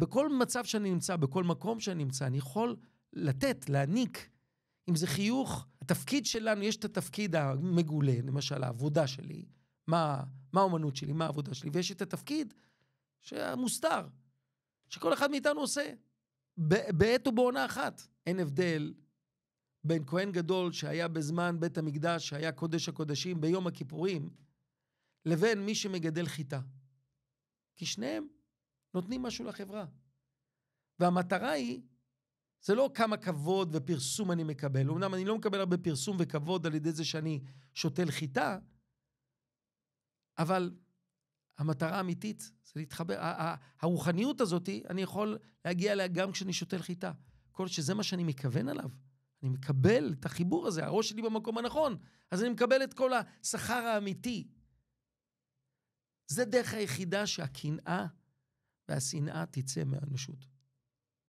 בכל מצב שאני נמצא, בכל מקום שאני נמצא, אני יכול לתת, להעניק. אם זה חיוך, התפקיד שלנו, יש את התפקיד המגולה, למשל העבודה שלי, מה, מה האומנות שלי, מה העבודה שלי, ויש את התפקיד המוסתר, שכל אחד מאיתנו עושה, בעת ובעונה אחת. אין הבדל בין כהן גדול שהיה בזמן בית המקדש, שהיה קודש הקודשים ביום הכיפורים, לבין מי שמגדל חיטה. כי שניהם נותנים משהו לחברה. והמטרה היא, זה לא כמה כבוד ופרסום אני מקבל. אמנם אני לא מקבל הרבה פרסום וכבוד על ידי זה שאני שותל חיטה, אבל המטרה האמיתית זה להתחבר. הרוחניות הזאת, אני יכול להגיע אליה גם כשאני שותל חיטה. כל שזה מה שאני מכוון עליו. אני מקבל את החיבור הזה, הראש שלי במקום הנכון, אז אני מקבל את כל השכר האמיתי. זה דרך היחידה שהקנאה והשנאה תצא מהאנושות.